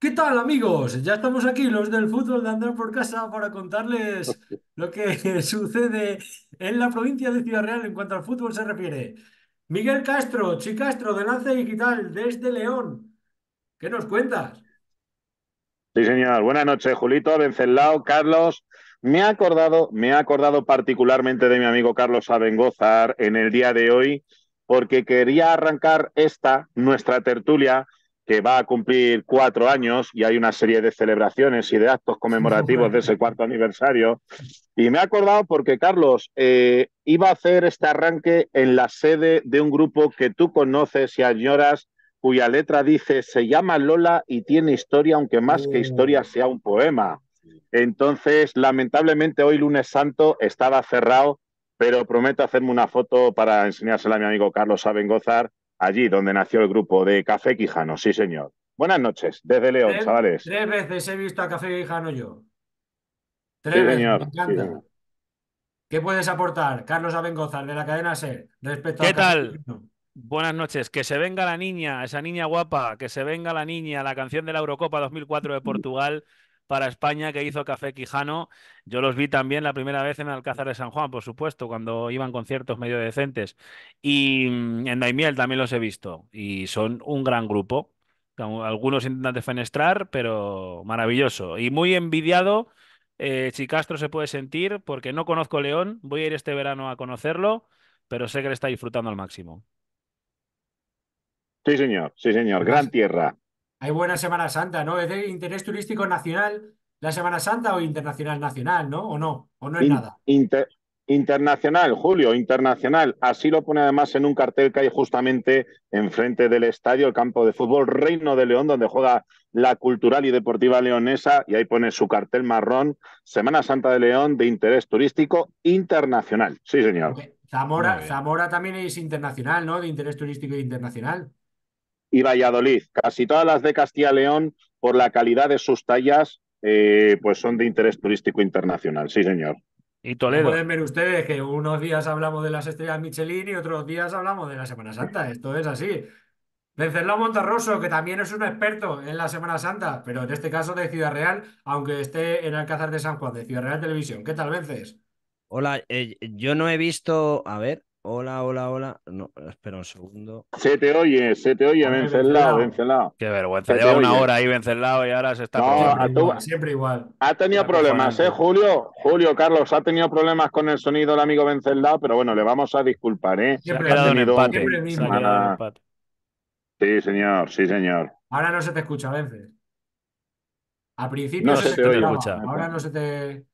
¿Qué tal, amigos? Ya estamos aquí, los del fútbol de Andar por Casa, para contarles lo que sucede en la provincia de Ciudad Real en cuanto al fútbol se refiere. Miguel Castro, Chicastro, de Lance Digital, desde León. ¿Qué nos cuentas? Sí, señor. Buenas noches, Julito, vencelao Carlos. Me ha acordado, me ha acordado particularmente de mi amigo Carlos Abengozar en el día de hoy, porque quería arrancar esta, nuestra tertulia, que va a cumplir cuatro años y hay una serie de celebraciones y de actos conmemorativos de ese cuarto aniversario. Y me he acordado porque, Carlos, eh, iba a hacer este arranque en la sede de un grupo que tú conoces y añoras, cuya letra dice, se llama Lola y tiene historia, aunque más que historia mm. sea un poema. Entonces, lamentablemente, hoy lunes santo estaba cerrado, pero prometo hacerme una foto para enseñársela a mi amigo Carlos Abengozar Allí donde nació el grupo de Café Quijano, sí señor. Buenas noches, desde León, chavales. Tres veces he visto a Café Quijano yo. Tres veces, me encanta. ¿Qué puedes aportar, Carlos Abengozar, de la cadena SER, respecto ¿Qué tal? Buenas noches. Que se venga la niña, esa niña guapa, que se venga la niña, la canción de la Eurocopa 2004 de Portugal para España que hizo Café Quijano. Yo los vi también la primera vez en Alcázar de San Juan, por supuesto, cuando iban conciertos medio decentes. Y mm, en Daimiel también los he visto. Y son un gran grupo. Algunos intentan defenestrar, pero maravilloso. Y muy envidiado. Chicastro eh, se puede sentir porque no conozco León. Voy a ir este verano a conocerlo, pero sé que le está disfrutando al máximo. Sí, señor, sí, señor. Gran pues tierra. Hay buena Semana Santa, ¿no? Es de interés turístico nacional la Semana Santa o internacional nacional, ¿no? ¿O no? ¿O no es nada? internacional, Julio, internacional. Así lo pone además en un cartel que hay justamente enfrente del estadio, el campo de fútbol Reino de León, donde juega la cultural y deportiva leonesa, y ahí pone su cartel marrón, Semana Santa de León de interés turístico internacional. Sí, señor. Zamora, Zamora también es internacional, ¿no? De interés turístico internacional y Valladolid. Casi todas las de Castilla y León, por la calidad de sus tallas, eh, pues son de interés turístico internacional. Sí, señor. Y Toledo. Pueden ver ustedes que unos días hablamos de las estrellas Michelin y otros días hablamos de la Semana Santa. Esto es así. Vencerlo Monterroso que también es un experto en la Semana Santa, pero en este caso de Ciudad Real, aunque esté en Alcázar de San Juan, de Ciudad Real Televisión. ¿Qué tal, Vences? Hola, eh, yo no he visto, a ver, Hola, hola, hola. No, espera un segundo. Se te oye, se te oye, Vencelado, Vencelado. Qué vergüenza. Lleva una hora ahí Vencelado y ahora se está. No, siempre, igual, Ha tenido problemas, ¿eh, Julio? Julio, Carlos, ha tenido problemas con el sonido el amigo Vencelado, pero bueno, le vamos a disculpar, ¿eh? Siempre ha dado un empate. Sí, señor, sí, señor. Ahora no se te escucha, Vence. A principio se, te, escucha. Ahora no se te.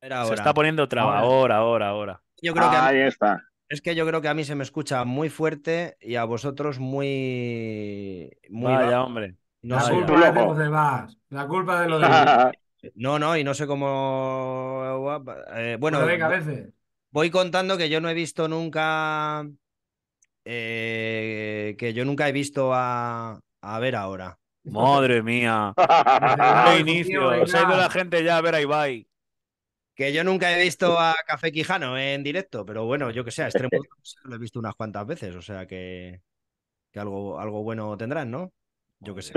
Se está poniendo traba. Ahora, ahora, ahora. Yo creo que. Ahí está. Es que yo creo que a mí se me escucha muy fuerte y a vosotros muy. muy Vaya, hombre. la culpa de los demás. La culpa de los demás. No, no, y no sé cómo. Eh, pues bueno, venga, a voy contando que yo no he visto nunca. Eh, que yo nunca he visto a, a ver ahora. Madre mía. inicio. Se ha ido la gente ya a ver a Ibai. Que yo nunca he visto a Café Quijano en directo, pero bueno, yo que sé, a Extremo lo he visto unas cuantas veces, o sea que, algo, algo bueno tendrán, ¿no? Yo que sé.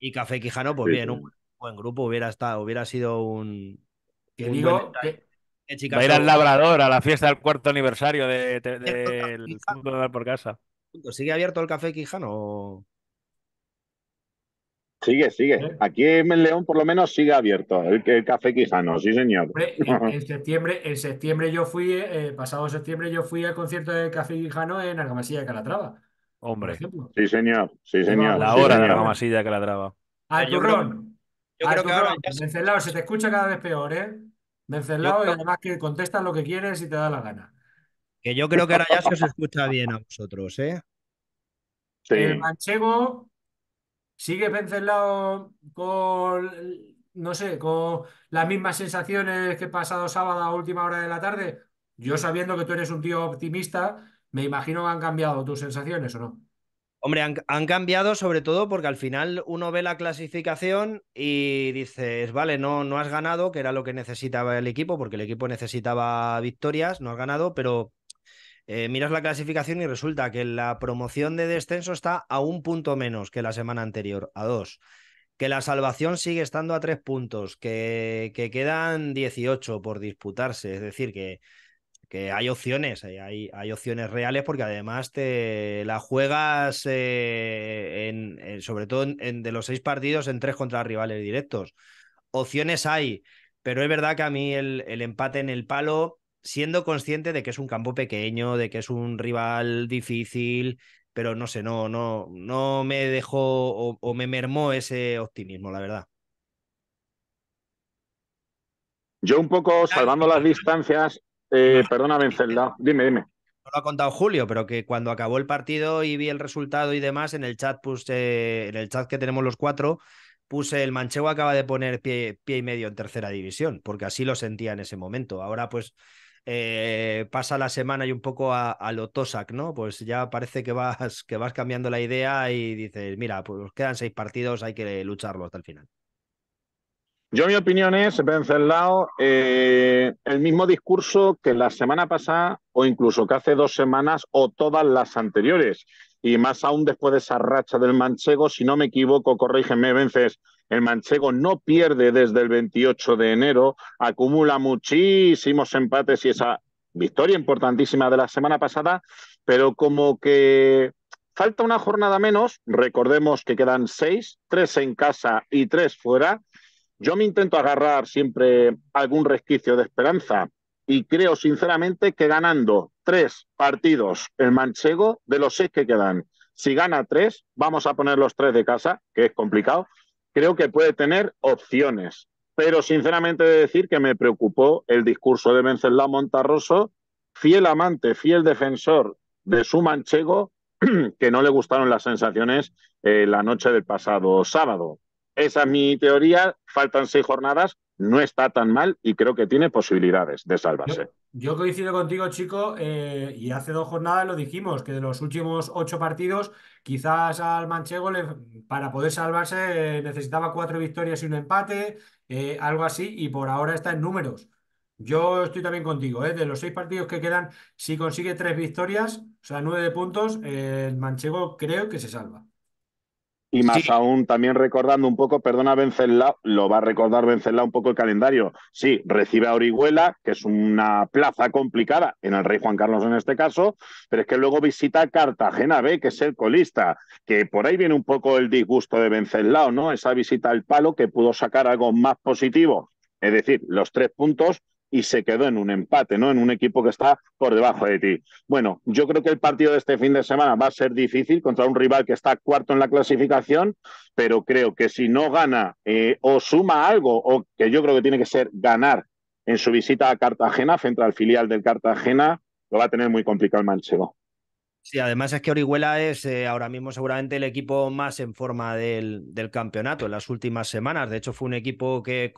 Y Café Quijano, pues bien, un buen grupo hubiera estado, hubiera sido un. Que digo Va ir al Labrador a la fiesta del cuarto aniversario del de, de, por Casa. ¿Sigue abierto el Café Quijano? Sigue, sigue. Eh. Aquí en León por lo menos sigue abierto el, café Quijano, sí señor. En, septiembre, en septiembre yo fui, eh, pasado septiembre yo fui al concierto del café Quijano en Argamasilla de Calatrava. Hombre. Sí señor, sí señor. La hora de Argamasilla de Calatrava. Al turrón. Yo que ahora se te escucha cada vez peor, ¿eh? Vencelado y además que contestas lo que quieres y te da la gana. Que yo creo que ahora ya se os escucha bien a vosotros, ¿eh? Sí. El manchego ¿Sigue Venceslao con, no sé, con las mismas sensaciones que pasado sábado a última hora de la tarde? Yo sabiendo que tú eres un tío optimista, me imagino que han cambiado tus sensaciones o no. Hombre, han, cambiado sobre todo porque al final uno ve la clasificación y dices, vale, no, no has ganado, que era lo que necesitaba el equipo, porque el equipo necesitaba victorias, no has ganado, pero eh, miras la clasificación y resulta que la promoción de descenso está a un punto menos que la semana anterior, a dos. Que la salvación sigue estando a tres puntos, que, quedan 18 por disputarse. Es decir, que, que hay opciones, eh, hay, hay, opciones reales porque además te la juegas eh, en, sobre todo en, de los seis partidos en tres contra rivales directos. Opciones hay, pero es verdad que a mí el empate en el palo siendo consciente de que es un campo pequeño, de que es un rival difícil, pero no sé, no, no, no me dejó o, me mermó ese optimismo, la verdad. Yo un poco, salvando las distancias, eh, perdóname, Zelda, dime, dime. No lo ha contado Julio, pero que cuando acabó el partido y vi el resultado y demás, en el chat puse, en el chat que tenemos los cuatro, puse el manchego acaba de poner pie, pie y medio en tercera división, porque así lo sentía en ese momento. Ahora, pues, eh, pasa la semana y un poco a, lo Tosac, ¿no? Pues ya parece que vas, que vas cambiando la idea y dices, mira, pues quedan seis partidos, hay que lucharlo hasta el final. Yo mi opinión es, Vences, eh, el mismo discurso que la semana pasada o incluso que hace dos semanas o todas las anteriores. Y más aún después de esa racha del manchego, si no me equivoco, corrígeme, Vences, el manchego no pierde desde el 28 de enero, acumula muchísimos empates y esa victoria importantísima de la semana pasada, pero como que falta una jornada menos, recordemos que quedan seis, tres en casa y tres fuera. Yo me intento agarrar siempre algún resquicio de esperanza y creo sinceramente que ganando tres partidos el manchego de los seis que quedan, si gana tres, vamos a poner los tres de casa, que es complicado, creo que puede tener opciones. Pero sinceramente he de decir que me preocupó el discurso de Venceslao Montarroso, fiel amante, fiel defensor de su manchego, que no le gustaron las sensaciones eh, la noche del pasado sábado. Esa es mi teoría. Faltan seis jornadas no está tan mal y creo que tiene posibilidades de salvarse. Yo, coincido contigo, chico, eh, y hace dos jornadas lo dijimos, que de los últimos ocho partidos, quizás al manchego para poder salvarse eh, necesitaba cuatro victorias y un empate, eh, algo así, y por ahora está en números. Yo estoy también contigo, de los seis partidos que quedan, si consigue tres victorias, o sea, nueve puntos, el manchego creo que se salva. Y más aún también recordando un poco, perdona vencela lo va a recordar vencela un poco el calendario. Sí, recibe a Orihuela, que es una plaza complicada, en el Rey Juan Carlos en este caso, pero es que luego visita Cartagena B, que es el colista, que por ahí viene un poco el disgusto de o ¿no? Esa visita al palo que pudo sacar algo más positivo, es decir, los tres puntos y se quedó en un empate, ¿no? En un equipo que está por debajo de ti. Bueno, yo creo que el partido de este fin de semana va a ser difícil contra un rival que está cuarto en la clasificación, pero creo que si no gana eh, o suma algo, o que yo creo que tiene que ser ganar en su visita a Cartagena, frente al filial del Cartagena, lo va a tener muy complicado el manchego. Sí, además es que Orihuela es eh, ahora mismo seguramente el equipo más en forma del, del, campeonato en las últimas semanas. De hecho, fue un equipo que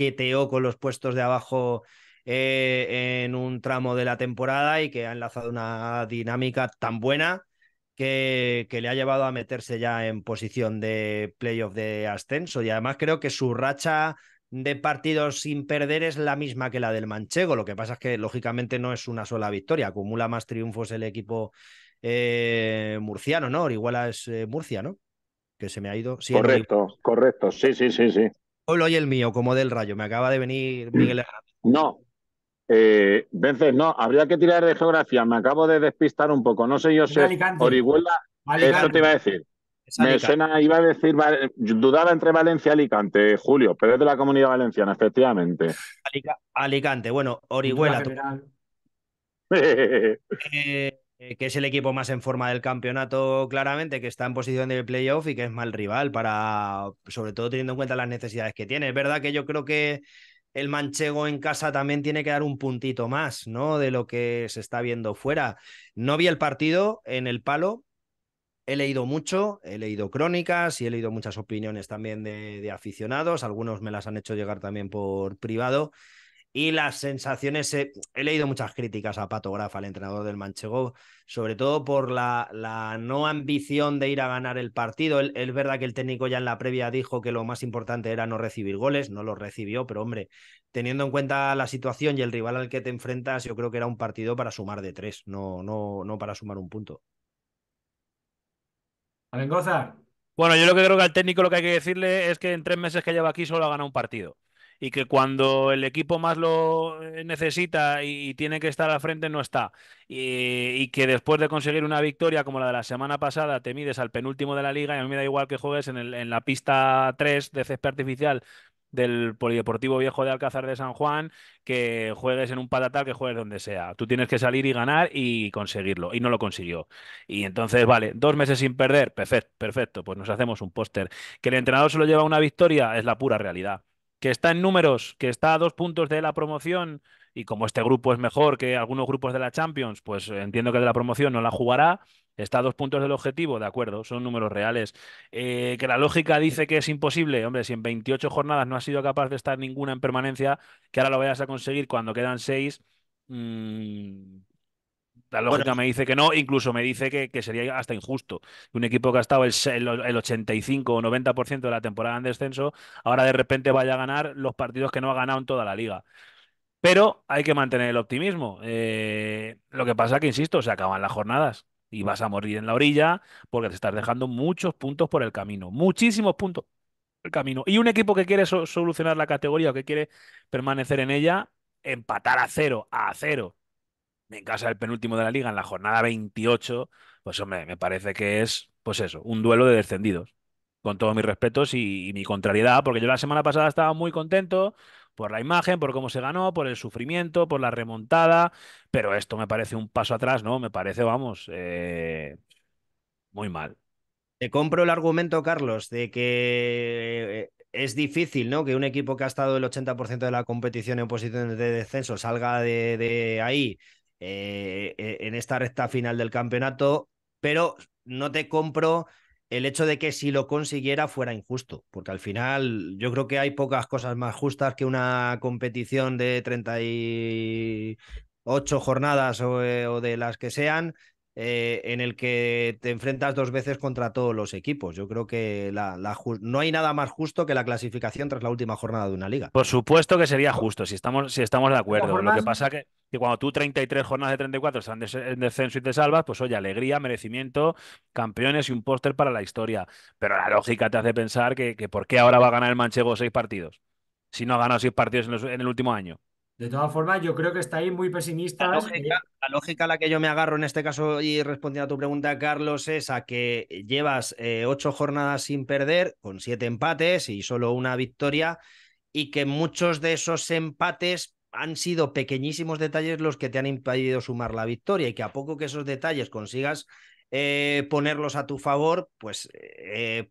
Queteó con los puestos de abajo eh, en un tramo de la temporada y que ha enlazado una dinámica tan buena que, que, le ha llevado a meterse ya en posición de playoff de ascenso. Y además creo que su racha de partidos sin perder es la misma que la del manchego. Lo que pasa es que lógicamente no es una sola victoria, acumula más triunfos el equipo eh, murciano, ¿no? Igual es Murcia, ¿no? Que se me ha ido. correcto, correcto, sí, sí, sí, sí pueblo y el mío, como del rayo. Me acaba de venir Miguel No, eh, no, habría que tirar de geografía. Me acabo de despistar un poco. No sé yo sé Orihuela, eso te iba a decir. Me suena, iba a decir, dudaba entre Valencia y Alicante, Julio, pero es de la comunidad valenciana, efectivamente. Alicante, bueno, Orihuela. eh, eh, que es el equipo más en forma del campeonato, claramente, que está en posición de playoff y que es mal rival, para, sobre todo teniendo en cuenta las necesidades que tiene. Es verdad que yo creo que el manchego en casa también tiene que dar un puntito más, ¿no? De lo que se está viendo fuera. No vi el partido en el palo, he leído mucho, he leído crónicas y he leído muchas opiniones también de, aficionados. Algunos me las han hecho llegar también por privado. Y las sensaciones, eh, he, leído muchas críticas a Pato al entrenador del Manchego, sobre todo por la, la, no ambición de ir a ganar el partido. Es verdad que el técnico ya en la previa dijo que lo más importante era no recibir goles, no los recibió, pero hombre, teniendo en cuenta la situación y el rival al que te enfrentas, yo creo que era un partido para sumar de tres, no, no, no para sumar un punto. Alengoza. Bueno, yo lo que creo que al técnico lo que hay que decirle es que en tres meses que lleva aquí solo ha ganado un partido y que cuando el equipo más lo eh, necesita y, tiene que estar al frente no está. Y, que después de conseguir una victoria como la de la semana pasada te mides al penúltimo de la liga y a mí me da igual que juegues en, el, en la pista 3 de césped artificial del Polideportivo Viejo de Alcázar de San Juan, que juegues en un patatal, que juegues donde sea. Tú tienes que salir y ganar y conseguirlo. Y no lo consiguió. Y entonces, vale, dos meses sin perder, perfecto, perfecto. Pues nos hacemos un póster. Que el entrenador solo lleva una victoria es la pura realidad que está en números, que está a dos puntos de la promoción, y como este grupo es mejor que algunos grupos de la Champions, pues entiendo que de la promoción no la jugará. Está a dos puntos del objetivo, de acuerdo, son números reales. Eh, que la lógica dice que es imposible, hombre, si en 28 jornadas no has sido capaz de estar ninguna en permanencia, que ahora lo vayas a conseguir cuando quedan seis, mm, la lógica me dice que no, incluso me dice que, sería hasta injusto. Un equipo que ha estado el, 85 o 90% de la temporada en descenso, ahora de repente vaya a ganar los partidos que no ha ganado en toda la liga. Pero hay que mantener el optimismo. Eh, lo que pasa es que, insisto, se acaban las jornadas y vas a morir en la orilla porque te estás dejando muchos puntos por el camino, muchísimos puntos por el camino. Y un equipo que quiere solucionar la categoría o que quiere permanecer en ella, empatar a cero, a cero en casa del penúltimo de la liga en la jornada 28, pues hombre, me parece que es, pues eso, un duelo de descendidos. Con todos mis respetos y, mi contrariedad, porque yo la semana pasada estaba muy contento por la imagen, por cómo se ganó, por el sufrimiento, por la remontada, pero esto me parece un paso atrás, ¿no? Me parece, vamos, eh, muy mal. Te compro el argumento, Carlos, de que eh, es difícil, ¿no? Que un equipo que ha estado el 80% de la competición en posiciones de descenso salga de ahí eh, eh, en esta recta final del campeonato, pero no te compro el hecho de que si lo consiguiera fuera injusto, porque al final yo creo que hay pocas cosas más justas que una competición de 38 jornadas eh, o de las que sean, eh, en el que te enfrentas dos veces contra todos los equipos. Yo creo que no hay nada más justo que la clasificación tras la última jornada de una liga. Por supuesto que sería justo, si estamos, si estamos de acuerdo. Lo que pasa que, que cuando tú 33 jornadas de 34 están en descenso y te salvas, pues oye, alegría, merecimiento, campeones y un póster para la historia. Pero la lógica te hace pensar que, por qué ahora va a ganar el Manchego seis partidos, si no ha ganado seis partidos en el último año. De todas formas, yo creo que está ahí muy pesimista. La ¿eh? lógica, la a la que yo me agarro en este caso y respondiendo a tu pregunta, Carlos, es a que llevas eh, ocho jornadas sin perder, con siete empates y solo una victoria, y que muchos de esos empates han sido pequeñísimos detalles los que te han impedido sumar la victoria y que a poco que esos detalles consigas eh, ponerlos a tu favor, pues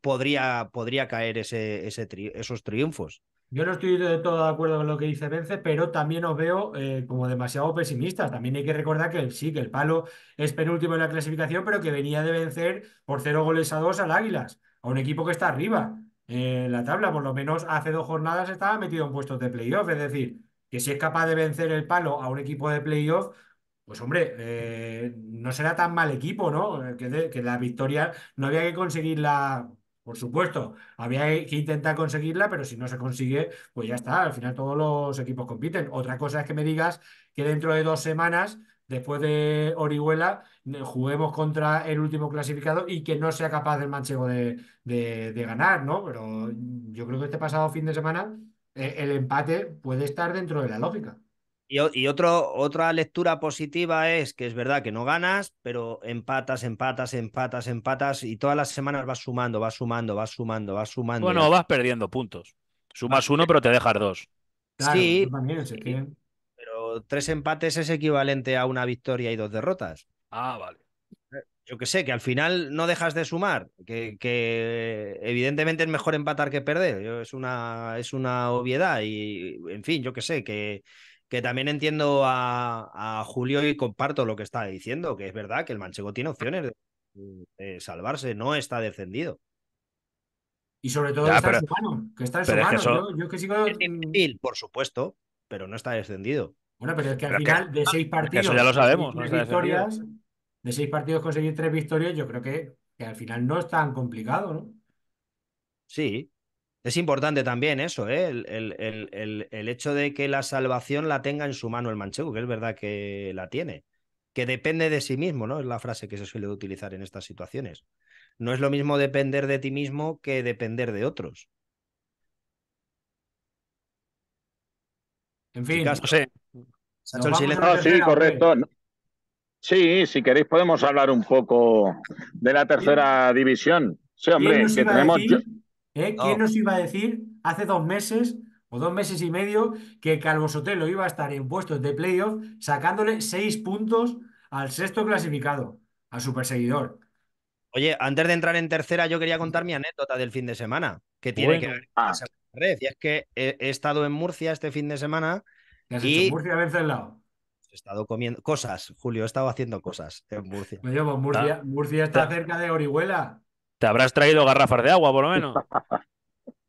podría, podría caer ese, esos triunfos. Yo no estoy de todo de acuerdo con lo que dice Vence, pero también os veo eh, como demasiado pesimistas. También hay que recordar que sí, que el Palo es penúltimo en la clasificación, pero que venía de vencer por cero goles a dos al Águilas, a un equipo que está arriba en la tabla. Por lo menos hace dos jornadas estaba metido en puestos de playoff. Es decir, que si es capaz de vencer el Palo a un equipo de playoff, pues hombre, eh, no será tan mal equipo, ¿no? Que, que la victoria no había que conseguirla por supuesto, había que intentar conseguirla, pero si no se consigue, pues ya está. Al final todos los equipos compiten. Otra cosa es que me digas que dentro de dos semanas, después de Orihuela, juguemos contra el último clasificado y que no sea capaz el manchego de, ganar, ¿no? Pero yo creo que este pasado fin de semana eh, el empate puede estar dentro de la lógica. Y, otro, otra lectura positiva es que es verdad que no ganas, pero empatas, empatas, empatas, empatas y todas las semanas vas sumando, vas sumando, vas sumando, vas sumando. Bueno, vas perdiendo puntos. Sumas uno, pero te dejas dos. sí, pero tres empates es equivalente a una victoria y dos derrotas. Ah, vale yo que sé, que al final no dejas de sumar, que, que, evidentemente es mejor empatar que perder, es una, es una obviedad y, en fin, yo que sé, que que también entiendo a, Julio y comparto lo que está diciendo, que es verdad que el manchego tiene opciones de, salvarse, no está descendido. Y sobre todo está en su mano, que está en su mano. yo, que sigo... por supuesto, pero no está descendido. Bueno, pero es que al final de seis partidos. ya lo sabemos. de seis partidos conseguir tres victorias, yo creo que, que al final no es tan complicado, ¿no? Sí, es importante también eso, ¿eh? el, hecho de que la salvación la tenga en su mano el manchego, que es verdad que la tiene, que depende de sí mismo, ¿no? Es la frase que se suele utilizar en estas situaciones. No es lo mismo depender de ti mismo que depender de otros. En fin, no sé. sí, correcto. Sí, si queréis podemos hablar un poco de la tercera división. Sí, hombre, que tenemos... ¿Eh? ¿Quién nos iba a decir hace dos meses o dos meses y medio que Calvo Sotelo iba a estar en puestos de playoff sacándole seis puntos al sexto clasificado, a su perseguidor? Oye, antes de entrar en tercera, yo quería contar mi anécdota del fin de semana, que tiene que ver con la red. Y es que he, estado en Murcia este fin de semana. y... He estado comiendo cosas, Julio, he estado haciendo cosas en Murcia. Pues pues Murcia, está cerca de Orihuela. Te habrás traído garrafas de agua, por lo menos.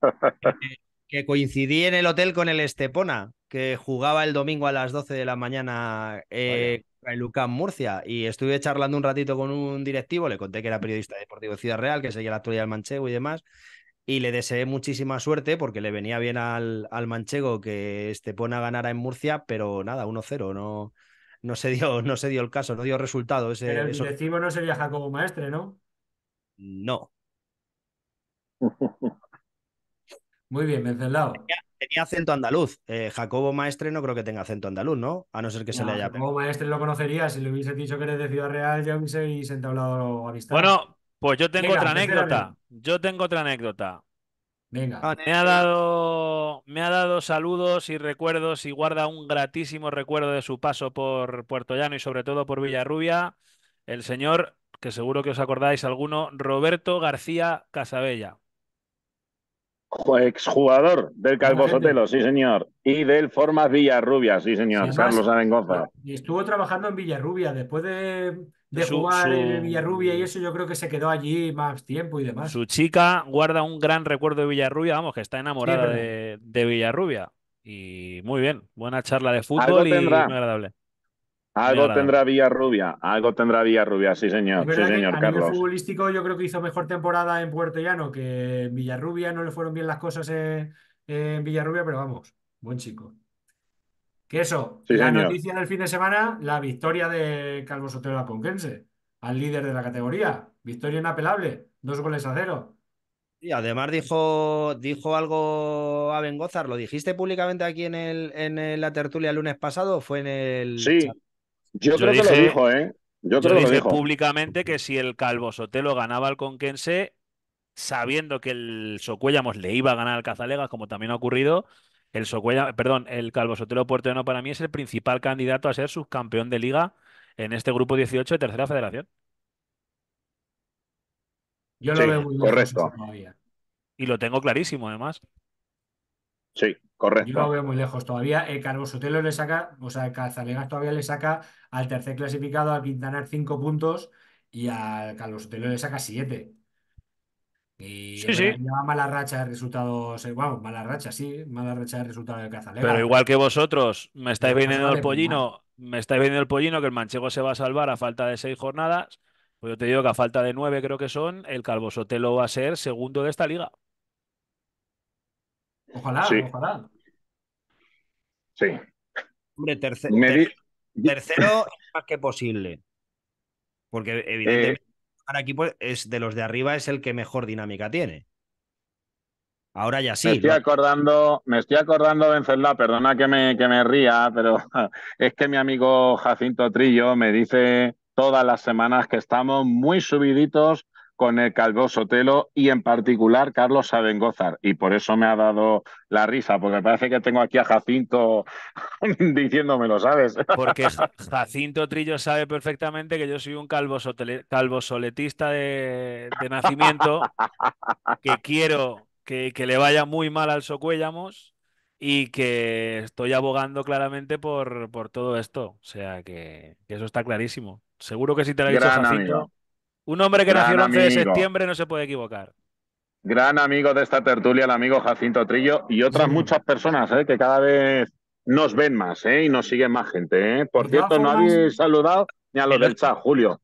que, coincidí en el hotel con el Estepona, que jugaba el domingo a las 12 de la mañana en eh, Lucán, Murcia. Y estuve charlando un ratito con un directivo, le conté que era periodista deportivo de Ciudad Real, que seguía la actualidad del manchego y demás. Y le deseé muchísima suerte porque le venía bien al, al manchego que Estepona ganara en Murcia, pero nada, 1-0, no, no, se dio, no se dio el caso, no dio resultado. Ese, pero el directivo no no sería Jacobo Maestre, ¿no? no. Muy bien, mencionado. Tenía, tenía acento andaluz. Eh, Jacobo Maestre no creo que tenga acento andaluz, ¿no? A no ser que se le haya. Jacobo Maestre lo conocería. Si le hubiese dicho que eres de Ciudad Real, ya hubieseis entablado amistad. Bueno, pues yo tengo otra anécdota. Yo tengo otra anécdota. Venga. Ah, me ha, dado, me ha dado saludos y recuerdos y guarda un gratísimo recuerdo de su paso por Puerto Llano y sobre todo por Villarrubia, el señor que seguro que os acordáis alguno, Roberto García Casabella. Exjugador del Calvo Sotelo, sí señor. Y del Formas Villarrubia, sí señor. Carlos Avengoza. Y estuvo trabajando en Villarrubia. Después de, jugar en Villarrubia y eso, yo creo que se quedó allí más tiempo y demás. Su chica guarda un gran recuerdo de Villarrubia, vamos, que está enamorada de, de, Villarrubia. Y muy bien, buena charla de fútbol y muy agradable. Algo tendrá Villarrubia, algo tendrá Villarrubia, sí señor, sí señor Carlos. Nivel futbolístico yo creo que hizo mejor temporada en Puerto Llano que en Villarrubia, no le fueron bien las cosas en, Villarrubia, pero vamos, buen chico. Que eso, la noticia del fin de semana, la victoria de Calvo Sotero a al líder de la categoría, victoria inapelable, dos goles a cero. Y además dijo, dijo algo a Bengozar, ¿lo dijiste públicamente aquí en, el, en la tertulia el lunes pasado? ¿Fue en el... Sí. Yo, creo que lo dijo, ¿eh? Yo, dije públicamente que si el Calvo Sotelo ganaba al Conquense, sabiendo que el Socuellamos le iba a ganar al Cazalegas, como también ha ocurrido, el Socuella, perdón, el Calvo Sotelo para mí es el principal candidato a ser subcampeón de liga en este grupo 18 de Tercera Federación. Yo lo veo muy correcto. y lo tengo clarísimo, además. Sí, correcto. Yo lo veo muy lejos todavía. El eh, Sotelo le saca, o sea, Cazalegas todavía le saca al tercer clasificado, al Quintanar, cinco puntos y al Carlos le saca siete. Y sí, sí. mala racha de resultados. Bueno, eh, mala racha, sí, mala racha de resultados del Cazalegas. Pero igual que vosotros, me estáis viendo el pollino, me estáis viendo el pollino que el manchego se va a salvar a falta de seis jornadas. Pues yo te digo que a falta de nueve creo que son, el Calvosotelo va a ser segundo de esta liga. Ojalá, ojalá. Sí. Hombre, tercero es más que posible. Porque evidentemente eh. aquí es de los de arriba es el que mejor dinámica tiene. Ahora ya sí. Me estoy acordando, me estoy acordando de perdona que me, que me ría, pero es que mi amigo Jacinto Trillo me dice todas las semanas que estamos muy subiditos con el Calvo Sotelo y en particular Carlos Sabengozar. Y por eso me ha dado la risa, porque parece que tengo aquí a Jacinto diciéndomelo, ¿sabes? Porque Jacinto Trillo sabe perfectamente que yo soy un calvo, soletista de, nacimiento, que quiero que, que, le vaya muy mal al Socuellamos y que estoy abogando claramente por, por todo esto. O sea, que, eso está clarísimo. Seguro que si te lo ha dicho Jacinto... Un hombre que nació el 11 de septiembre no se puede equivocar. Gran amigo de esta tertulia, el amigo Jacinto Trillo y otras muchas personas ¿eh? que cada vez nos ven más ¿eh? y nos siguen más gente. ¿eh? Por cierto, no habéis saludado ni a los eh, del chat, Julio.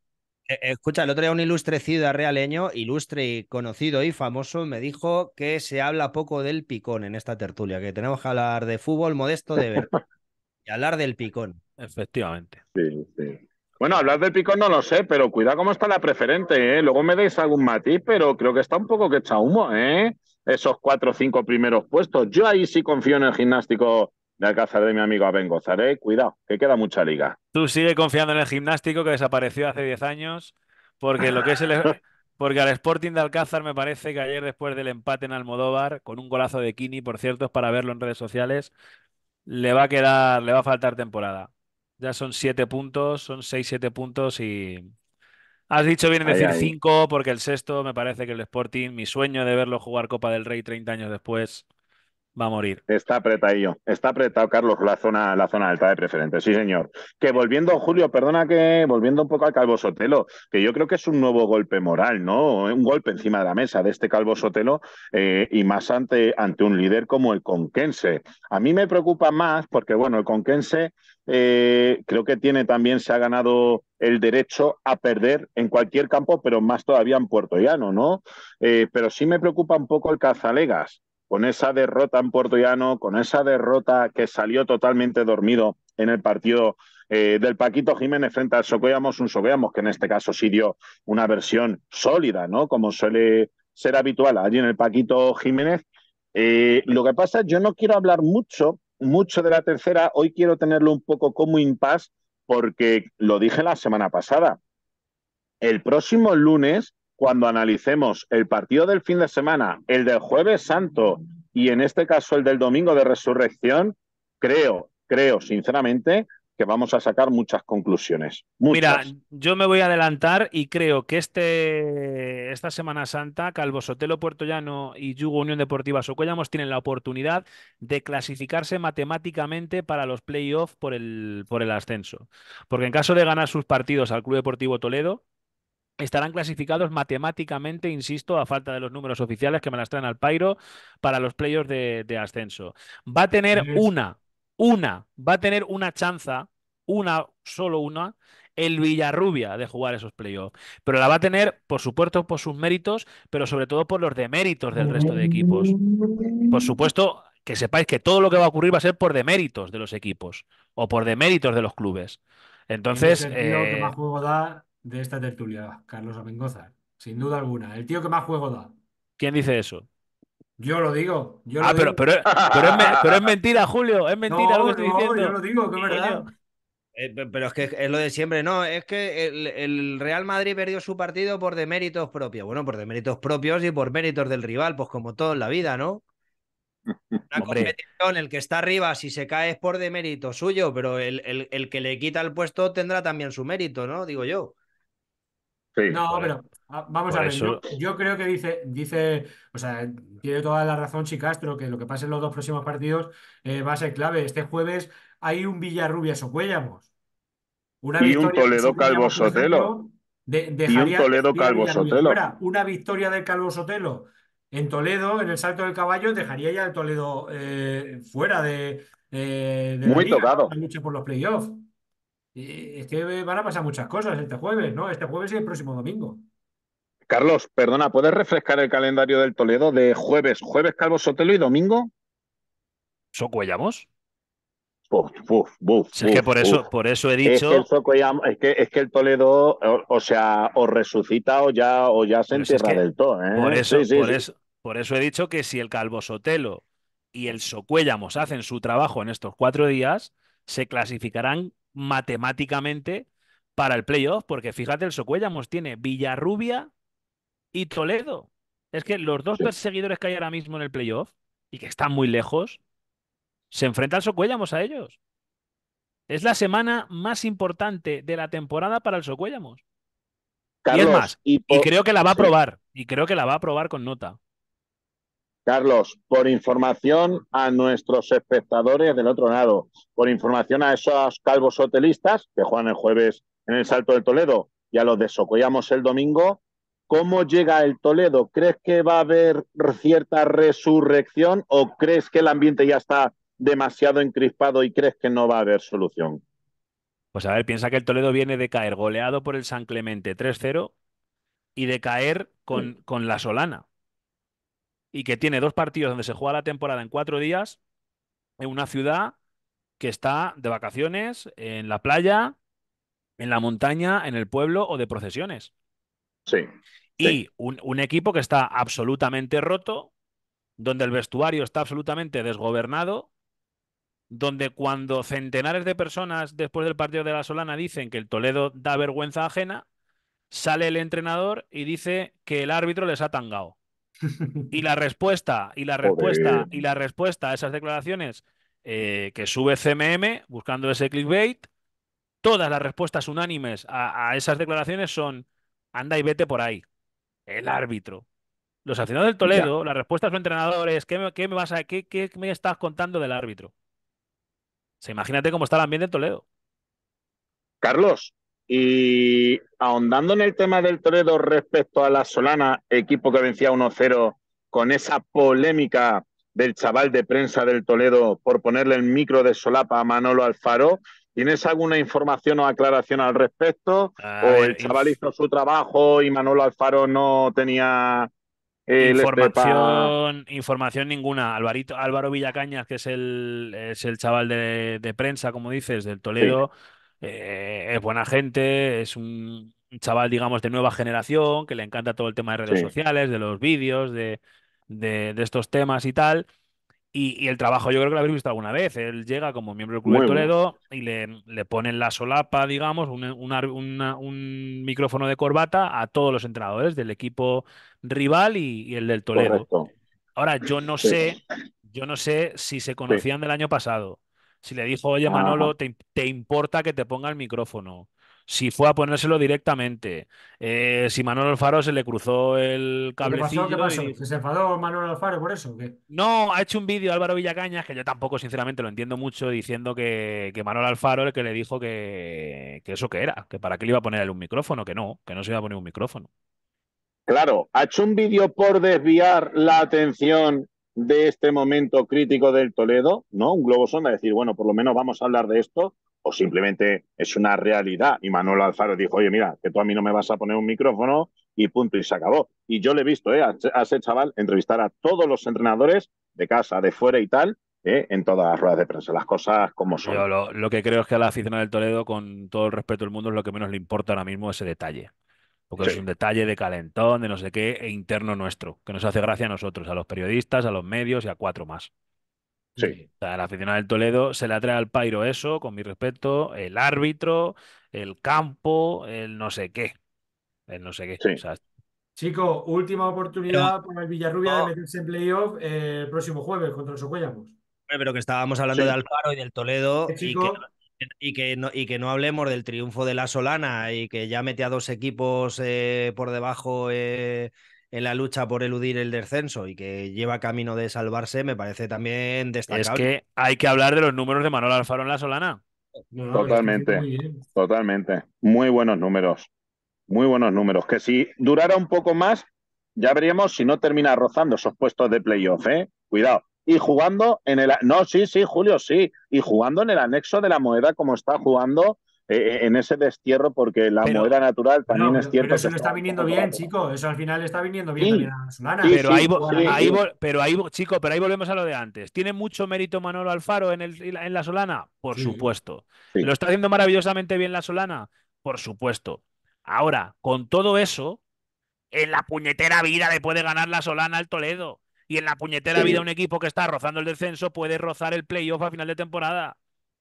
Escucha, el otro día un ilustre realeño, ilustre y conocido y famoso, me dijo que se habla poco del picón en esta tertulia, que tenemos que hablar de fútbol modesto de ver y hablar del picón. Efectivamente. Sí, sí. Bueno, hablar del pico no lo sé, pero cuidado cómo está la preferente, ¿eh? Luego me deis algún matiz, pero creo que está un poco que echa humo, ¿eh? Esos cuatro o cinco primeros puestos. Yo ahí sí confío en el gimnástico de Alcázar de mi amigo Abengozar, ¿eh? Cuidado, que queda mucha liga. Tú sigue confiando en el gimnástico que desapareció hace diez años, porque lo que es el... E-, porque al Sporting de Alcázar me parece que ayer después del empate en Almodóvar, con un golazo de Kini, por cierto, es para verlo en redes sociales, le va a quedar, le va a faltar temporada. Ya son siete puntos, son seis, siete puntos y. Has dicho bien decir cinco, porque el sexto me parece que el Sporting, mi sueño de verlo jugar Copa del Rey 30 años después, va a morir. Está yo. está apretado, Carlos, la zona, la zona alta de preferente, sí, señor. Que volviendo, Julio, perdona que volviendo un poco al Calvo Sotelo, que yo creo que es un nuevo golpe moral, ¿no? Un golpe encima de la mesa de este Calvo Sotelo eh, y más ante, ante un líder como el Conquense. A mí me preocupa más porque, bueno, el Conquense eh, creo que tiene también, se ha ganado el derecho a perder en cualquier campo, pero más todavía en Puerto Llano, ¿no? Eh, pero sí me preocupa un poco el Cazalegas, con esa derrota en Puerto Llano, con esa derrota que salió totalmente dormido en el partido eh, del Paquito Jiménez frente al Socoyamos, un Socoyamos que en este caso sí dio una versión sólida, ¿no? Como suele ser habitual allí en el Paquito Jiménez. Eh, lo que pasa, yo no quiero hablar mucho, mucho de la tercera, hoy quiero tenerlo un poco como impas, porque lo dije la semana pasada. El próximo lunes cuando analicemos el partido del fin de semana, el del jueves santo y en este caso el del domingo de resurrección, creo, creo sinceramente que vamos a sacar muchas conclusiones. Mira, yo me voy a adelantar y creo que este, esta Semana Santa, Calvo Sotelo Puertollano y Yugo Unión Deportiva Socollamos tienen la oportunidad de clasificarse matemáticamente para los playoffs por el, por el ascenso. Porque en caso de ganar sus partidos al Club Deportivo Toledo, estarán clasificados matemáticamente, insisto, a falta de los números oficiales que me las traen al Pairo para los playoffs de, de, ascenso. Va a tener una, una, va a tener una chanza, una, solo una, el Villarrubia de jugar esos playoffs. Pero la va a tener, por supuesto, por sus méritos, pero sobre todo por los deméritos del resto de equipos. Por supuesto, que sepáis que todo lo que va a ocurrir va a ser por deméritos de los equipos o por deméritos de los clubes. Entonces, de esta tertulia, Carlos Abengoza. Sin duda alguna. El tío que más juego da. ¿Quién dice eso? Yo lo digo. Ah, pero, es, mentira, Julio. Es mentira lo que estoy Yo lo digo, que verdad. Eh, pero es que es lo de siempre, no, es que el, Real Madrid perdió su partido por deméritos propios. Bueno, por deméritos propios y por méritos del rival, pues como todo en la vida, ¿no? Una competición, el que está arriba, si se cae es por demérito suyo, pero el que le quita el puesto tendrá también su mérito, ¿no? Digo yo no, pero ah, vamos a ver, yo, creo que dice, dice, o sea, tiene toda la razón Chicastro, que lo que pase en los dos próximos partidos eh, va a ser clave. Este jueves hay un villarrubia o Cuellamos. y un Toledo Calvo Sotelo. y un Toledo Calvo Sotelo. Una victoria del Calvo Sotelo en Toledo, en el salto del caballo, dejaría ya el Toledo eh, fuera de, eh, la lucha por los playoffs es que van a pasar muchas cosas este jueves, ¿no? Este jueves y el próximo domingo. Carlos, perdona, ¿puedes refrescar el calendario del Toledo de jueves, jueves Calvo Sotelo y domingo? ¿Socuellamos? es que por eso, por eso he dicho. Es que, el, Toledo, o, sea, o resucita o ya, o ya se entierra del todo. ¿eh? eso, por, Eso, por eso he dicho que si el Calvo Sotelo y el Socuellamos hacen su trabajo en estos cuatro días, se clasificarán matemáticamente para el playoff, porque fíjate, el Socuellamos tiene Villarrubia y Toledo. Es que los dos perseguidores que hay ahora mismo en el playoff y que están muy lejos, se enfrenta al Socuellamos a ellos. Es la semana más importante de la temporada para el Socuellamos. y es más, y, creo que la va a probar, y creo que la va a probar con nota. Carlos, por información a nuestros espectadores del otro lado, por información a esos calvos hotelistas que juegan el jueves en el Salto del Toledo y a los de el domingo, ¿cómo llega el Toledo? ¿Crees que va a haber cierta resurrección o crees que el ambiente ya está demasiado encrispado y crees que no va a haber solución? Pues a ver, piensa que el Toledo viene de caer goleado por el San Clemente 3-0 y de caer con, con la Solana y que tiene dos partidos donde se juega la temporada en cuatro días en una ciudad que está de vacaciones, en la playa, en la montaña, en el pueblo o de procesiones. Sí. Y Un, un, equipo que está absolutamente roto, donde el vestuario está absolutamente desgobernado, donde cuando centenares de personas después del partido de la Solana dicen que el Toledo da vergüenza ajena, sale el entrenador y dice que el árbitro les ha tangado. Y la respuesta, y la respuesta, y la respuesta a esas declaraciones eh, que sube CMM buscando ese clickbait, todas las respuestas unánimes a, esas declaraciones son anda y vete por ahí. El árbitro. Los aficionados del Toledo, la respuesta de los entrenadores, ¿qué me, vas a, me estás contando del árbitro? se imagínate cómo está el ambiente en Toledo. Carlos, y ahondando en el tema del Toledo respecto a la Solana, equipo que vencía 1-0 con esa polémica del chaval de prensa del Toledo por ponerle el micro de solapa a Manolo Alfaro, ¿Tienes alguna información o aclaración al respecto? ¿O ah, el chaval hizo su trabajo y Manolo Alfaro no tenía... Eh, este información, información ninguna. Alvarito, Álvaro Villacañas, que es el, es el chaval de, prensa, como dices, del Toledo, eh, es buena gente, es un chaval, digamos, de nueva generación, que le encanta todo el tema de redes sociales, de los vídeos, de, de, estos temas y tal. Y, el trabajo yo creo que lo habéis visto alguna vez. Él llega como miembro del Club de Toledo y le, le, ponen la solapa, digamos, un, un, micrófono de corbata a todos los entrenadores del equipo rival y, el del Toledo. Ahora, yo no sé, yo no sé si se conocían del año pasado. Si le dijo, oye ah, Manolo, ah. te, importa que te ponga el micrófono si fue a ponérselo directamente, eh, si Manolo Alfaro se le cruzó el cablecillo. ¿Qué pasó? ¿Se enfadó Manolo Alfaro por eso? No, ha hecho un vídeo Álvaro Villacañas, que yo tampoco sinceramente lo entiendo mucho, diciendo que, que Manolo Alfaro el que le dijo que, eso que era, que para qué le iba a poner un micrófono, que no, que no se iba a poner un micrófono. Claro, ha hecho un vídeo por desviar la atención de este momento crítico del Toledo, ¿no? Un globo sonda, decir, bueno, por lo menos vamos a hablar de esto, o simplemente es una realidad. Y Manuel Alfaro dijo, oye, mira, que tú a mí no me vas a poner un micrófono y punto, y se acabó. Y yo le he visto ¿eh? a, ese chaval entrevistar a todos los entrenadores de casa, de fuera y tal, ¿eh? en todas las ruedas de prensa, las cosas como son. Yo lo, que creo es que a la afición del Toledo, con todo el respeto del mundo, es lo que menos le importa ahora mismo ese detalle. Porque es un detalle de calentón, de no sé qué, e interno nuestro, que nos hace gracia a nosotros, a los periodistas, a los medios y a cuatro más. Sí. O sea, la aficionada del Toledo se le atrae al Pairo eso, con mi respeto, el árbitro, el campo, el no sé qué. El no sé qué. Chico, última oportunidad para el Villarrubia de meterse en playoff eh, el próximo jueves contra los Socuellamos. Pero que estábamos hablando de Alfaro y del Toledo. Eh, y que y que, no, y que no hablemos del triunfo de la Solana y que ya mete a dos equipos eh, por debajo eh, en la lucha por eludir el descenso y que lleva camino de salvarse, me parece también destacable. Es que hay que hablar de los números de Manuel Alfaro en la Solana. totalmente, totalmente. Muy buenos números. Muy buenos números. Que si durara un poco más, ya veríamos si no termina rozando esos puestos de playoff. ¿eh? Cuidado y jugando en el... No, sí, sí, Julio, sí. Y jugando en el anexo de la moneda como está jugando eh, eh, en ese destierro porque la moneda natural también es cierto. Pero eso no está, viniendo bien, chico. Eso al final está viniendo bien. Solana. pero, ahí, chico, pero ahí volvemos a lo de antes. ¿Tiene mucho mérito Manolo Alfaro en, el, en la Solana? Por supuesto. ¿Lo está haciendo maravillosamente bien la Solana? Por supuesto. Ahora, con todo eso, en la puñetera vida le puede ganar la Solana al Toledo. Y en la puñetera vida un equipo que está rozando el descenso puede rozar el playoff a final de temporada.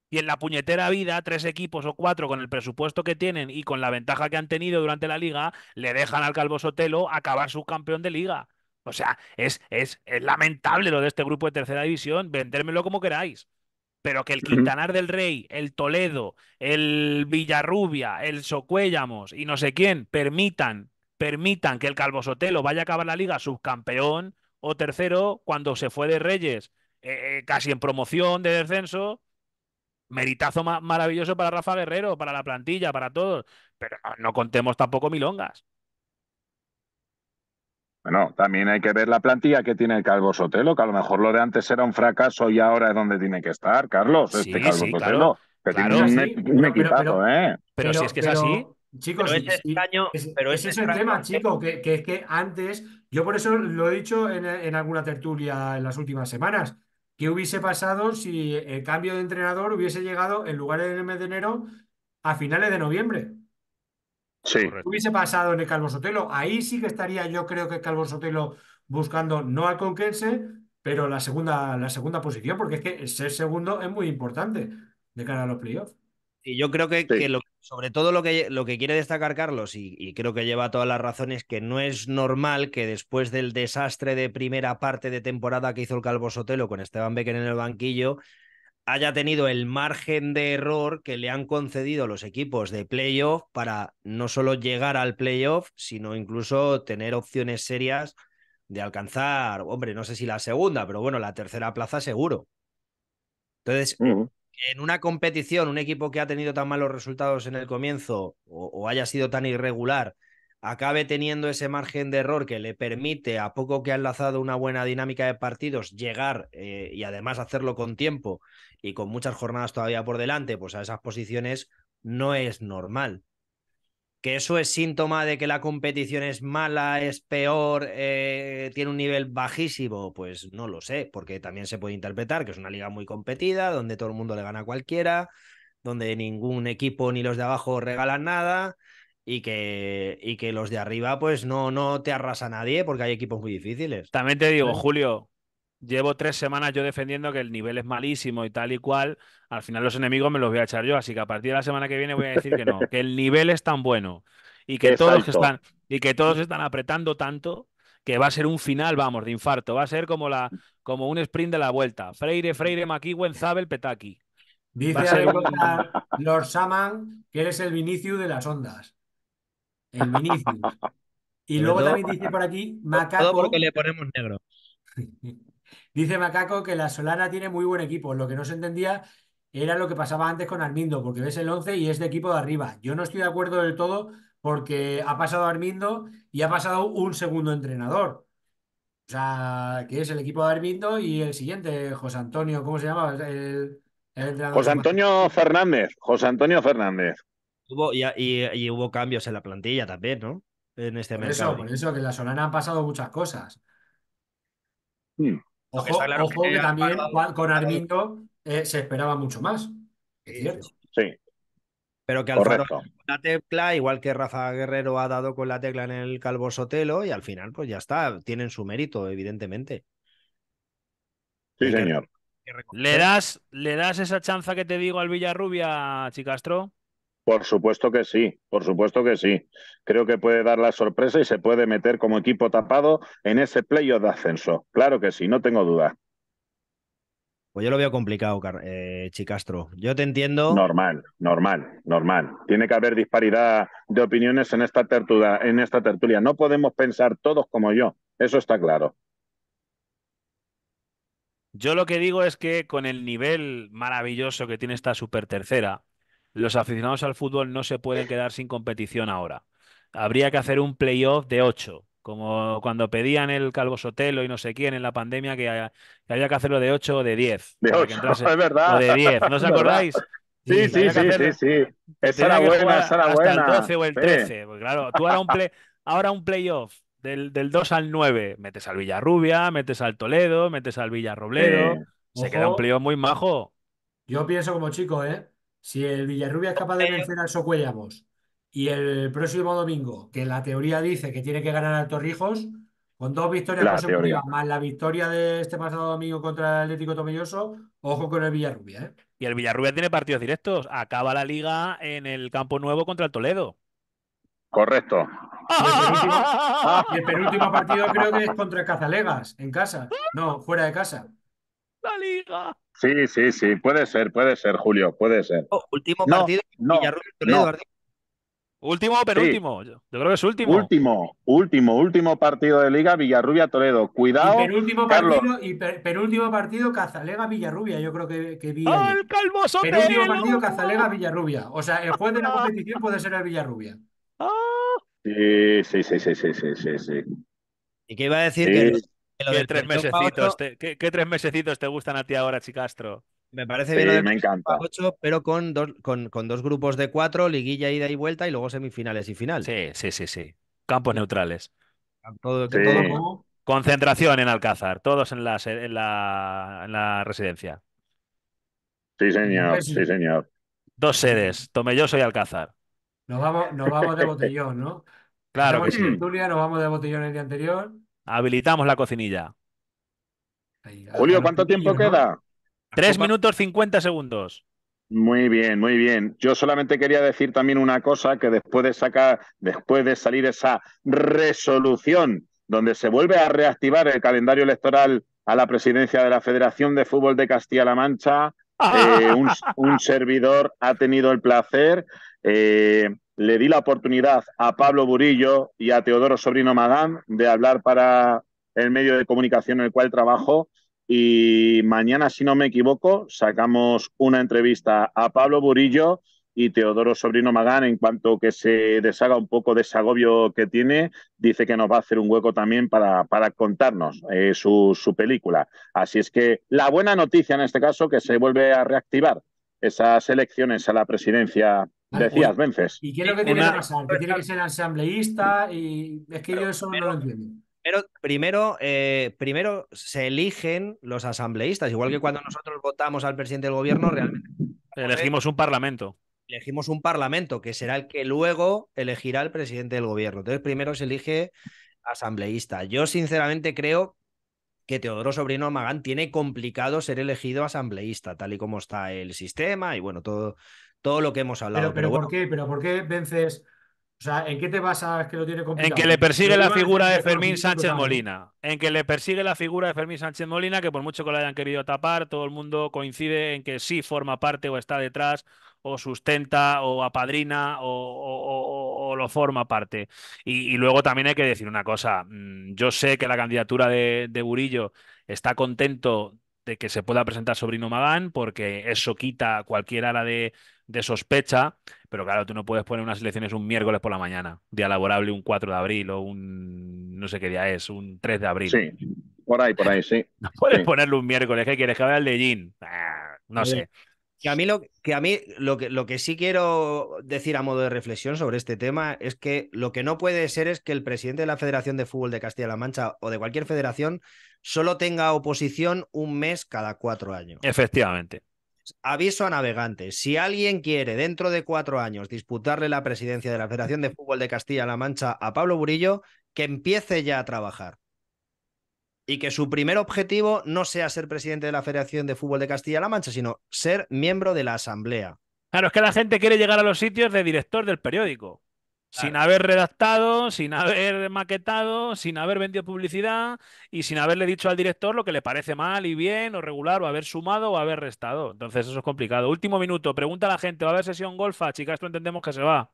Y en la puñetera vida, tres equipos o cuatro con el presupuesto que tienen y con la ventaja que han tenido durante la liga, le dejan al Calvo Sotelo acabar subcampeón de liga. O sea, es, es, lamentable lo de este grupo de tercera división, vendérmelo como queráis pero que el Quintanar del Rey, el Toledo, el Villarrubia, el Socuéllamos y no sé quién permitan, permitan que el Calvo Sotelo vaya a acabar la liga subcampeón, o tercero cuando se fue de Reyes, eh, eh, casi en promoción de descenso. Meritazo maravilloso para Rafa Guerrero, para la plantilla, para todos. Pero ah, no contemos tampoco milongas. Bueno, también hay que ver la plantilla que tiene el Calvo Sotelo, que a lo mejor lo de antes era un fracaso y ahora es donde tiene que estar, Carlos, este Carlos Sotelo. tiene un, ¿eh? pero, si es que es así. Chicos, pero ese es, pero ese es el tema, chico, que, es que antes, yo por eso lo he dicho en, alguna tertulia en las últimas semanas, ¿qué hubiese pasado si el cambio de entrenador hubiese llegado en lugar del mes de enero a finales de noviembre. Sí. Hubiese pasado en el Calvo Sotelo. Ahí sí que estaría, yo creo que Calvo Sotelo buscando no al Conquense, pero la segunda, la segunda posición, porque es que ser segundo es muy importante de cara a los playoffs. Y yo creo que lo que sobre todo lo que, lo que quiere destacar Carlos, y, creo que lleva todas las razones, que no es normal que después del desastre de primera parte de temporada que hizo el Calvo Sotelo con Esteban Becker en el banquillo, haya tenido el margen de error que le han concedido los equipos de playoff para no solo llegar al playoff, sino incluso tener opciones serias de alcanzar, hombre, no sé si la segunda, pero bueno, la tercera plaza seguro. Entonces, en una competición, un equipo que ha tenido tan malos resultados en el comienzo o, haya sido tan irregular, acabe teniendo ese margen de error que le permite, a poco que ha enlazado una buena dinámica de partidos, llegar eh, y además hacerlo con tiempo y con muchas jornadas todavía por delante, pues a esas posiciones no es normal que eso es síntoma de que la competición es mala, es peor, eh, tiene un nivel bajísimo, pues no lo sé, porque también se puede interpretar que es una liga muy competida, donde todo el mundo le gana a cualquiera, donde ningún equipo ni los de abajo regalan nada y que, y que los de arriba pues no, no te arrasa nadie porque hay equipos muy difíciles. También te digo, Julio, llevo tres semanas yo defendiendo que el nivel es malísimo y tal y cual, al final los enemigos me los voy a echar yo, así que a partir de la semana que viene voy a decir que no, que el nivel es tan bueno y que, todos están, y que todos están apretando tanto que va a ser un final, vamos, de infarto, va a ser como, la, como un sprint de la vuelta, Freire, Freire, Maquiwen, Zabel, Petaki. Dice Lord Saman que eres el Vinicius de las ondas. El Vinicius. Y luego también dice por aquí Macaco. Todo porque le ponemos negro. Dice Macaco que la Solana tiene muy buen equipo. Lo que no se entendía era lo que pasaba antes con Armindo, porque ves el 11 y es de equipo de arriba. Yo no estoy de acuerdo del todo porque ha pasado Armindo y ha pasado un segundo entrenador. O sea, que es el equipo de Armindo y el siguiente, José Antonio, ¿cómo se llama? José Antonio Fernández. José Antonio Fernández. Hubo, y, hubo cambios en la plantilla también, ¿no? En este por Eso, por eso, que en la Solana han pasado muchas cosas. Sí hmm. Ojo, que, también con Armindo eh, se esperaba mucho más. Es cierto. Sí. Pero que al final la tecla, igual que Rafa Guerrero ha dado con la tecla en el Calvo Sotelo, y al final, pues ya está, tienen su mérito, evidentemente. Sí, señor. ¿Le das, ¿Le das esa chanza que te digo al Villarrubia, Chicastro? Por supuesto que sí, por supuesto que sí. Creo que puede dar la sorpresa y se puede meter como equipo tapado en ese playoff de ascenso. Claro que sí, no tengo duda. Pues yo lo veo complicado, eh, Chicastro. Yo te entiendo. Normal, normal, normal. Tiene que haber disparidad de opiniones en esta tertulia. En esta tertulia. No podemos pensar todos como yo. Eso está claro. Yo lo que digo es que con el nivel maravilloso que tiene esta supertercera, los aficionados al fútbol no se pueden quedar sin competición ahora. Habría que hacer un playoff de 8. como cuando pedían el Calvo Sotelo y no sé quién en la pandemia que, había que hacerlo de 8 o de 10. De 8, es verdad. O de 10, ¿no os acordáis? Sí, sí, sí, sí, sí, era buena, hasta el 12 o el 13. claro, tú ahora un, ahora un playoff del, del, 2 al 9, metes al Villarrubia, metes al Toledo, metes al Villarrobledo. Se queda un playoff muy majo. Yo pienso como chico, ¿eh? Si el Villarrubia es capaz de eh. vencer al Socuellamos y el próximo domingo, que la teoría dice que tiene que ganar al Torrijos, con dos victorias consecutivas, más la victoria de este pasado domingo contra el Atlético Tomelloso, ojo con el Villarrubia. ¿eh? Y el Villarrubia tiene partidos directos. Acaba la liga en el Campo Nuevo contra el Toledo. Correcto. el penúltimo, el penúltimo partido creo que es contra Cazalegas, en casa. No, fuera de casa la liga. Sí, sí, sí, puede ser, puede ser, Julio, puede ser. Oh, último partido. No, no. Último, penúltimo. Yo creo que es último. Último, último, último partido de Liga Villarrubia-Toledo. Cuidado. Y penúltimo partido, y penúltimo partido Cazalega-Villarrubia. Yo creo que, que vi. ¡Oh, el calmoso! Penúltimo partido Cazalega-Villarrubia. O sea, el juez de la competición puede ser el Villarrubia. ¡Ah! Sí, sí, sí, sí, sí, sí, sí, ¿Y qué iba a decir? Que ¿Qué tres, mesecitos te, ¿qué, tres mesecitos te gustan a ti ahora, Chicastro? Me parece bien. me encanta. pero con dos, grupos de cuatro, liguilla, ida y vuelta, y luego semifinales y final. Sí, sí, sí, sí. Campos neutrales. Concentración en Alcázar, todos en la, residencia. Sí, señor, pues sí, señor. Dos sedes, Tomelloso y Alcázar. Nos vamos, vamos de botellón, ¿no? Claro. nos vamos de botellón el día anterior. Habilitamos la cocinilla. Julio, ¿cuánto tiempo queda? Tres minutos cincuenta segundos. Muy bien, muy bien. Yo solamente quería decir también una cosa que después de sacar, después de salir esa resolución donde se vuelve a reactivar el calendario electoral a la presidencia de la Federación de Fútbol de Castilla-La Mancha, eh, un, servidor ha tenido el placer eh, le di la oportunidad a Pablo Burillo y a Teodoro Sobrino Magán de hablar para el medio de comunicación en el cual trabajo. Y mañana, si no me equivoco, sacamos una entrevista a Pablo Burillo y Teodoro Sobrino Magán en cuanto que se deshaga un poco de ese agobio que tiene, dice que nos va a hacer un hueco también para, para contarnos eh, su, su película. Así es que la buena noticia en este caso que se vuelve a reactivar esas elecciones a la presidencia Decías, Vences. ¿Y qué es lo que tiene que pasar? ¿Que tiene que ser asambleísta? Y es que yo eso no lo entiendo. Pero primero, eh, primero se eligen los asambleístas, igual que cuando nosotros votamos al presidente del gobierno, realmente. Elegimos un parlamento. Elegimos un parlamento, que será el que luego elegirá el presidente del gobierno. Entonces, primero se elige asambleísta. Yo, sinceramente, creo que Teodoro Sobrino Magán tiene complicado ser elegido asambleísta, tal y como está el sistema y bueno, todo, todo lo que hemos hablado. Pero, ¿por qué? ¿Pero por qué vences? O sea, ¿en qué te basas que lo tiene complicado? En que le persigue la figura de Fermín Sánchez Molina. En que le persigue la figura de Fermín Sánchez Molina, que por mucho que lo hayan querido tapar, todo el mundo coincide en que sí forma parte o está detrás o sustenta o apadrina o, lo forma parte. Y, luego también hay que decir una cosa. Mm, yo sé que la candidatura de, Burillo está contento de que se pueda presentar Sobrino Magán, porque eso quita cualquier ala de de sospecha, pero claro, tú no puedes poner unas elecciones un miércoles por la mañana, día laborable un 4 de abril o un, no sé qué día es, un 3 de abril. Sí, por ahí, por ahí, sí. No puedes ponerlo un miércoles, ¿qué quieres? Que vaya el de ah, no sé. Que a mí, lo, que, a mí lo, que, lo que sí quiero decir a modo de reflexión sobre este tema es que lo que no puede ser es que el presidente de la Federación de Fútbol de Castilla-La Mancha o de cualquier federación solo tenga oposición un mes cada cuatro años. Efectivamente. Aviso a navegantes, si alguien quiere dentro de cuatro años disputarle la presidencia de la Federación de Fútbol de Castilla-La Mancha a Pablo Burillo, que empiece ya a trabajar. Y que su primer objetivo no sea ser presidente de la Federación de Fútbol de Castilla-La Mancha, sino ser miembro de la Asamblea. Claro, es que la gente quiere llegar a los sitios de director del periódico. Sin haber redactado, sin haber maquetado, sin haber vendido publicidad y sin haberle dicho al director lo que le parece mal y bien o regular o haber sumado o haber restado. Entonces eso es complicado. Último minuto, pregunta a la gente, ¿va a haber sesión golfa? Chicas, esto entendemos que se va.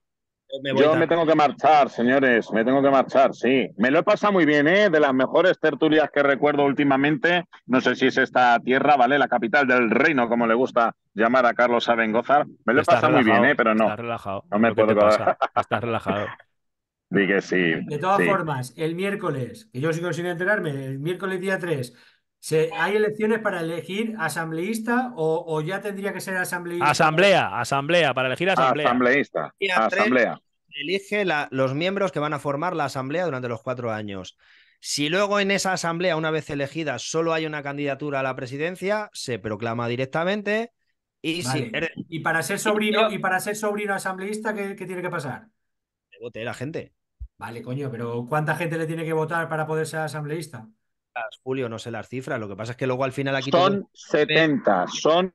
Yo me tengo que marchar, señores, me tengo que marchar, sí. Me lo he pasado muy bien, ¿eh? De las mejores tertulias que recuerdo últimamente. No sé si es esta tierra, ¿vale? La capital del reino, como le gusta llamar a Carlos Abengozar. Me lo he pasado muy bien, ¿eh? Pero no. Estás relajado. No me puedo pasa? Estás relajado. Dije sí. De todas formas, el miércoles, que yo sí sin enterarme, el miércoles día 3, ¿Hay elecciones para elegir asambleísta o, ya tendría que ser asambleísta? Asamblea, asamblea, para elegir asamblea. Asambleísta, asamblea. Elige los miembros que van a formar la asamblea durante los cuatro años. Si luego en esa asamblea, una vez elegida, solo hay una candidatura a la presidencia, se proclama directamente. Y, y para ser sobrino, y para ser sobrino asambleísta, ¿qué, tiene que pasar? Que vote la gente. Vale, coño, pero ¿cuánta gente le tiene que votar para poder ser asambleísta? Julio, no sé las cifras. Lo que pasa es que luego al final aquí. Son 70, son